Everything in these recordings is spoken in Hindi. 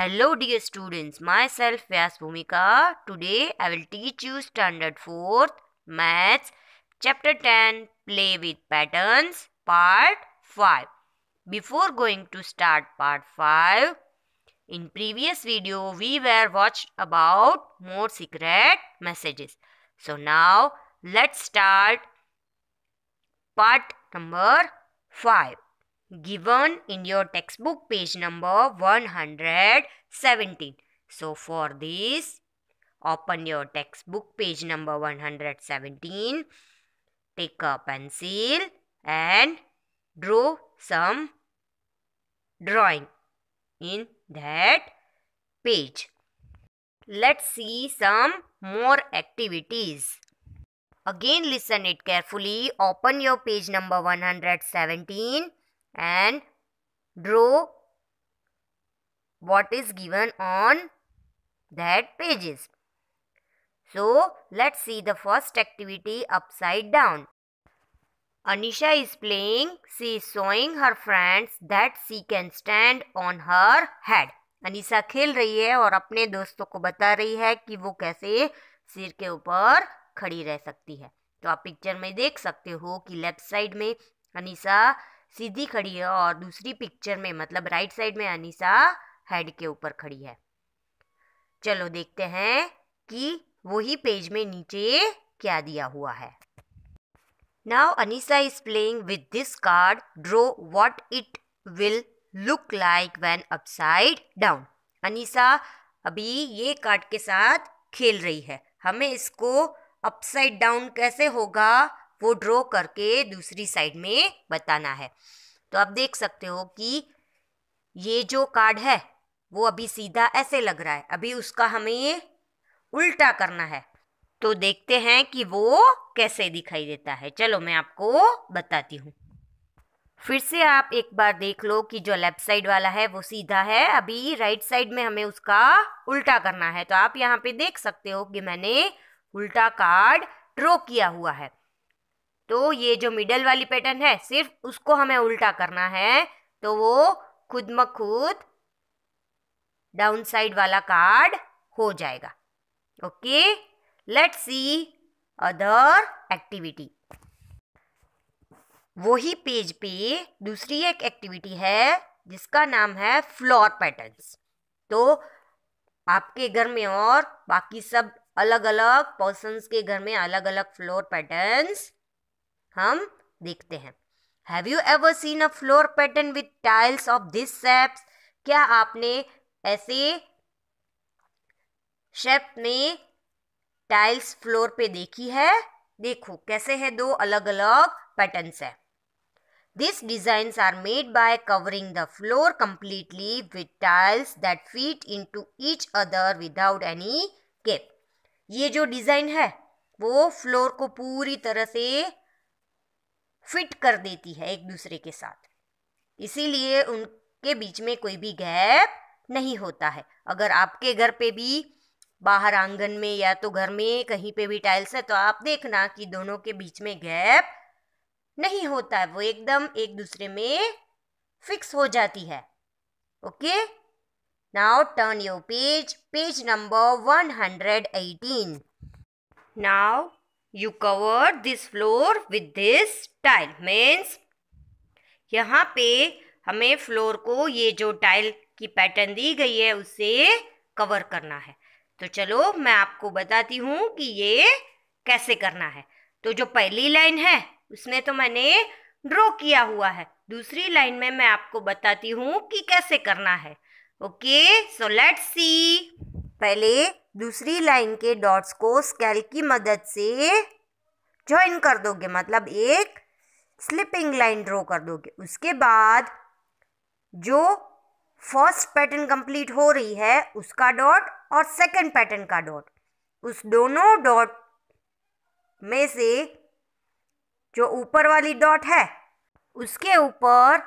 Hello dear students, myself Vyas Bhumika. Today I will teach you standard 4th maths chapter 10 play with patterns part 5. Before going to start part 5, in previous video we were watched about more secret messages. So now let's start part number 5 given in your textbook page number 117. So for this, open your textbook page number 117. Take a pencil and draw some drawing in that page. Let's see some more activities. Again listen it carefully. Open your page number 117 and draw what is given on that pages. So let's see the first activity upside down. Anisha is playing. She is showing her friends that she can stand on her head. anisha khel rahi hai aur apne doston ko bata rahi hai ki wo kaise sir ke upar khadi reh sakti hai to aap picture mein dekh sakte ho ki left side mein anisha सीधी खड़ी है और दूसरी पिक्चर में मतलब राइट साइड में अनिसा हेड के ऊपर खड़ी है चलो देखते हैं कि वही पेज में नीचे क्या दिया हुआ है now Anisa is playing with this card draw what it will look like when upside down Anisa अभी ये कार्ड के साथ खेल रही है हमें इसको अपसाइड डाउन कैसे होगा वो ड्रॉ करके दूसरी साइड में बताना है तो आप देख सकते हो कि ये जो कार्ड है वो अभी सीधा ऐसे लग रहा है अभी उसका हमें उल्टा करना है तो देखते हैं कि वो कैसे दिखाई देता है चलो मैं आपको बताती हूँ फिर से आप एक बार देख लो कि जो लेफ्ट साइड वाला है वो सीधा है अभी राइट साइड में हमें उसका उल्टा करना है तो आप यहाँ पे देख सकते हो कि मैंने उल्टा कार्ड ड्रॉ किया हुआ है तो ये जो मिडल वाली पैटर्न है सिर्फ उसको हमें उल्टा करना है तो वो खुद म खुद डाउन साइड वाला कार्ड हो जाएगा okay let see other activity वही पेज पे दूसरी एक एक्टिविटी है जिसका नाम है फ्लोर पैटर्न्स तो आपके घर में और बाकी सब अलग अलग पर्सन के घर में अलग अलग फ्लोर पैटर्न्स हम देखते हैं have you ever seen a floor pattern with tiles of this shapes क्या आपने ऐसे शेप में टाइल्स फ्लोर पे देखी है देखो कैसे है दो अलग अलग पैटर्न्स है this design are made by covering the floor completely with tiles that fit to each other without any gap ये जो डिजाइन है वो फ्लोर को पूरी तरह से फिट कर देती है एक दूसरे के साथ इसीलिए उनके बीच में कोई भी गैप नहीं होता है अगर आपके घर पे भी बाहर आंगन में या तो घर में कहीं पे भी टाइल्स है तो आप देखना कि दोनों के बीच में गैप नहीं होता है वो एकदम एक दूसरे में फिक्स हो जाती है okay now turn your page page number one hundred eighteen now you cover this floor with this tile means यहाँ पे हमें फ्लोर को ये जो टाइल की पैटर्न दी गई है उसे कवर करना है तो चलो मैं आपको बताती हूँ कि ये कैसे करना है तो जो पहली लाइन है उसमें तो मैंने ड्रॉ किया हुआ है दूसरी लाइन में मैं आपको बताती हूँ कि कैसे करना है ओके सो लेट्स सी पहले दूसरी लाइन के डॉट्स को स्केल की मदद से ज्वाइन कर दोगे मतलब एक स्लिपिंग लाइन ड्रॉ कर दोगे उसके बाद जो फर्स्ट पैटर्न कंप्लीट हो रही है उसका डॉट और सेकंड पैटर्न का डॉट उस दोनों डॉट में से जो ऊपर वाली डॉट है उसके ऊपर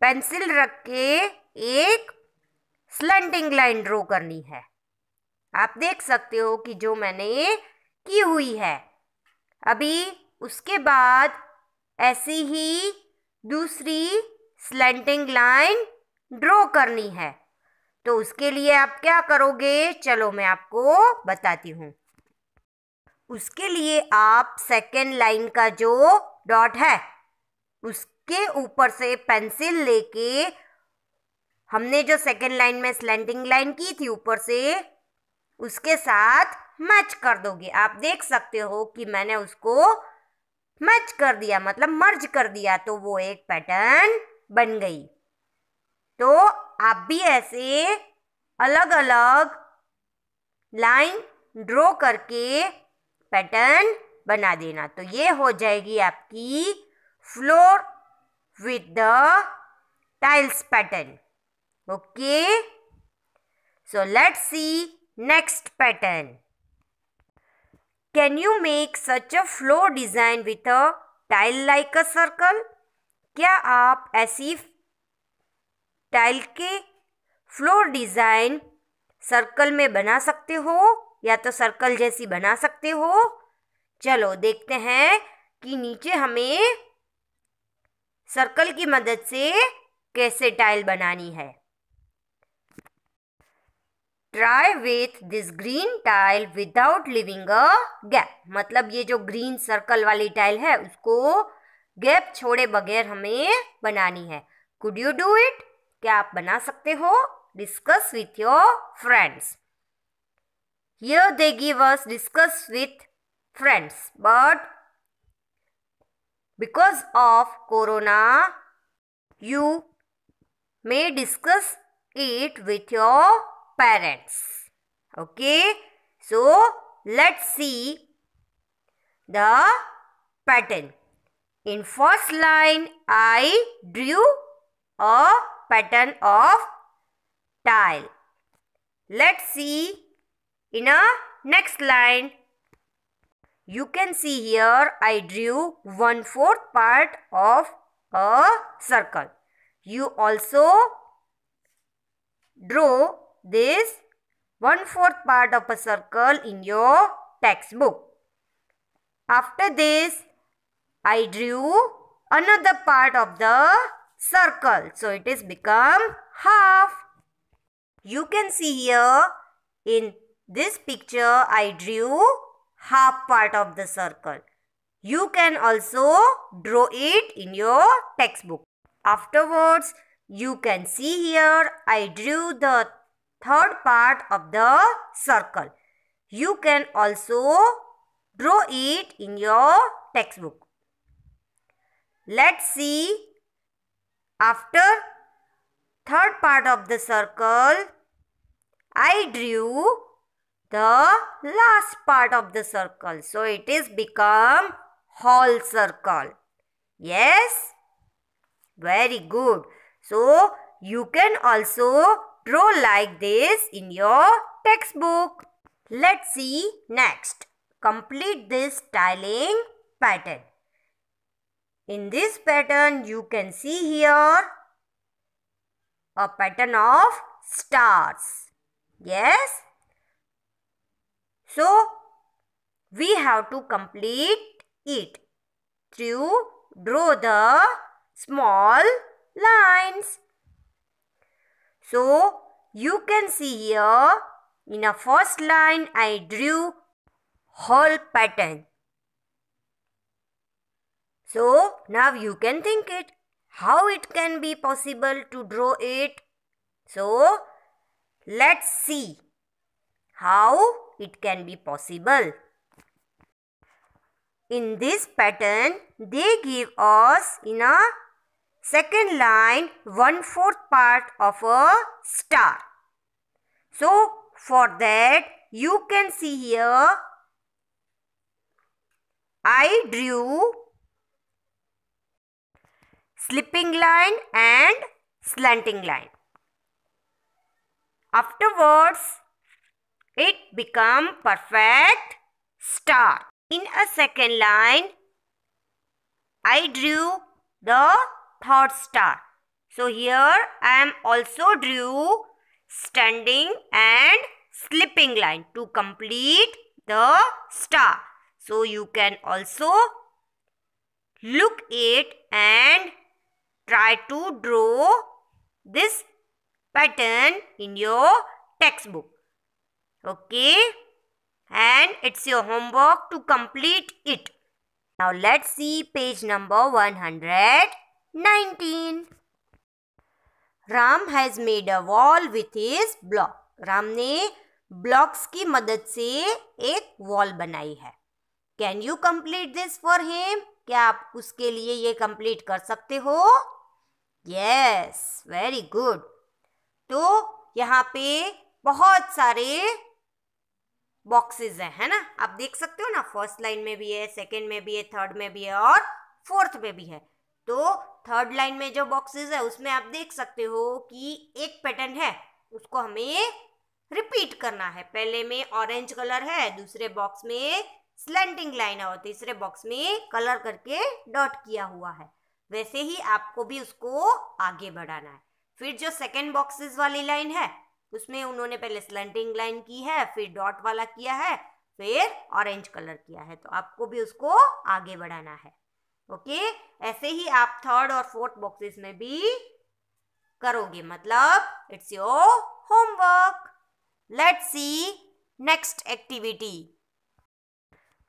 पेंसिल रख के एक स्लेंटिंग लाइन ड्रॉ करनी है आप देख सकते हो कि जो मैंने की हुई है अभी उसके बाद ऐसी ही दूसरी स्लेंटिंग लाइन ड्रॉ करनी है तो उसके लिए आप क्या करोगे चलो मैं आपको बताती हूँ उसके लिए आप सेकेंड लाइन का जो डॉट है उसके ऊपर से पेंसिल लेके हमने जो सेकेंड लाइन में स्लैंडिंग लाइन की थी ऊपर से उसके साथ मैच कर दोगे आप देख सकते हो कि मैंने उसको मैच कर दिया मतलब मर्ज कर दिया तो वो एक पैटर्न बन गई तो आप भी ऐसे अलग अलग लाइन ड्रॉ करके पैटर्न बना देना तो ये हो जाएगी आपकी floor with the tiles pattern okay so let see next pattern can you make such a floor design with a tile like a circle क्या आप ऐसी टाइल के फ्लोर डिज़ाइन सर्कल में बना सकते हो या तो सर्कल जैसी बना सकते हो चलो देखते हैं कि नीचे हमें सर्कल की मदद से कैसे टाइल बनानी है try with this green tile without leaving a gap मतलब ये जो ग्रीन सर्कल वाली टाइल है उसको गैप छोड़े बगैर हमें बनानी है कुड यू डू इट क्या आप बना सकते हो डिस्कस विथ योर फ्रेंड्स ये they give us discuss with friends, but because of corona, you may discuss it with Parents, Okay. So, let's see the pattern. In first line, I drew a pattern of tile. Let's see in a next line. You can see here I drew one fourth part of a circle. You also draw this one fourth part of a circle in your textbook. After this, I drew another part of the circle. So it is become half. You can see here in this picture I drew half part of the circle. You can also draw it in your textbook. Afterwards, you can see here I drew the third part of the circle. You can also draw it in your textbook. Let's see after third part of the circle I drew the last part of the circle. So it is become whole circle. Yes? Very good. So you can also row like this in your textbook. Let's see next. Complete this tiling pattern. In this pattern, you can see here a pattern of stars. Yes? So, we have to complete it through draw the small line. So you can see here in a first line I drew whole pattern. So now you can think it how it can be possible to draw it. So let's see how it can be possible. In this pattern they give us in a Second line, one fourth part of a star. So, for that, you can see here, I drew slipping line and slanting line. Afterwards, it become perfect star. In a second line, I drew the third star. So here I am also drew standing and slipping line to complete the star. So you can also look it and try to draw this pattern in your textbook. Okay? And it's your homework to complete it. Now let's see page number 100. Nineteen Ram has made a wall with his block Ram ने ब्लॉक्स की मदद से एक वॉल बनाई है can you complete this for him क्या आप उसके लिए ये कंप्लीट कर सकते हो यस वेरी गुड तो यहाँ पे बहुत सारे बॉक्सेस हैं है ना आप देख सकते हो ना फर्स्ट लाइन में भी है सेकंड में भी है थर्ड में भी है और फोर्थ में भी है तो थर्ड लाइन में जो बॉक्सेस है उसमें आप देख सकते हो कि एक पैटर्न है उसको हमें रिपीट करना है पहले में ऑरेंज कलर है दूसरे बॉक्स में स्लेंटिंग लाइन है और तीसरे बॉक्स में कलर करके डॉट किया हुआ है वैसे ही आपको भी उसको आगे बढ़ाना है फिर जो सेकेंड बॉक्सेस वाली लाइन है उसमें उन्होंने पहले स्लेंटिंग लाइन की है फिर डॉट वाला किया है फिर ऑरेंज कलर किया है तो आपको भी उसको आगे बढ़ाना है ओके ऐसे ही आप थर्ड और फोर्थ बॉक्सेस में भी करोगे मतलब it's your homework let see next activity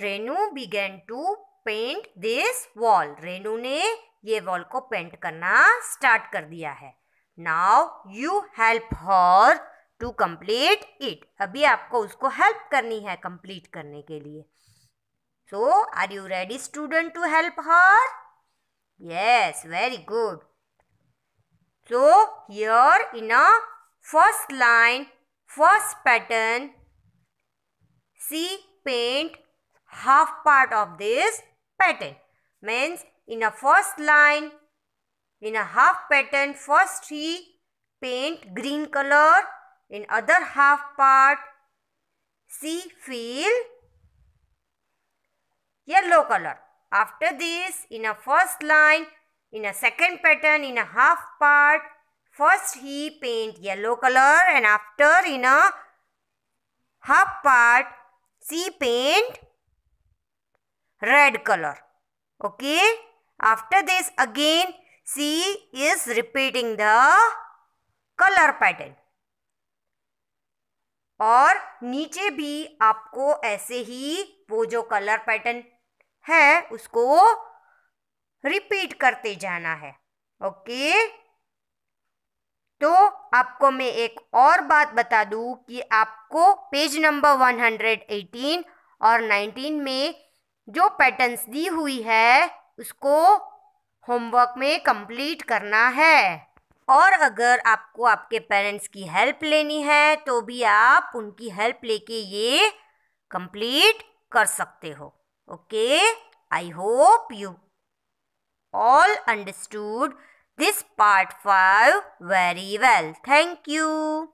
Renu began to paint this wall Renu ने ये वॉल को पेंट करना स्टार्ट कर दिया है now you help her to complete it अभी आपको उसको हेल्प करनी है कंप्लीट करने के लिए So, are you ready student to help her? Yes, very good. So, here in a first line, first pattern, see paint half part of this pattern. Means in a first line, in a half pattern, first he paint green color, in other half part, see fill yellow color. After this, in a first line, in a second pattern, in a half part, first he paint yellow color and after in a half part, she paint red color. Okay. After this, again, she is repeating the color pattern. और नीचे भी आपको ऐसे ही वो जो कलर पैटर्न है उसको रिपीट करते जाना है ओके तो आपको मैं एक और बात बता दूं कि आपको पेज नंबर 118 और 19 में जो पैटर्न्स दी हुई है उसको होमवर्क में कंप्लीट करना है और अगर आपको आपके पेरेंट्स की हेल्प लेनी है तो भी आप उनकी हेल्प लेके ये कंप्लीट कर सकते हो Okay, I hope you all understood this part 5 very well. Thank you.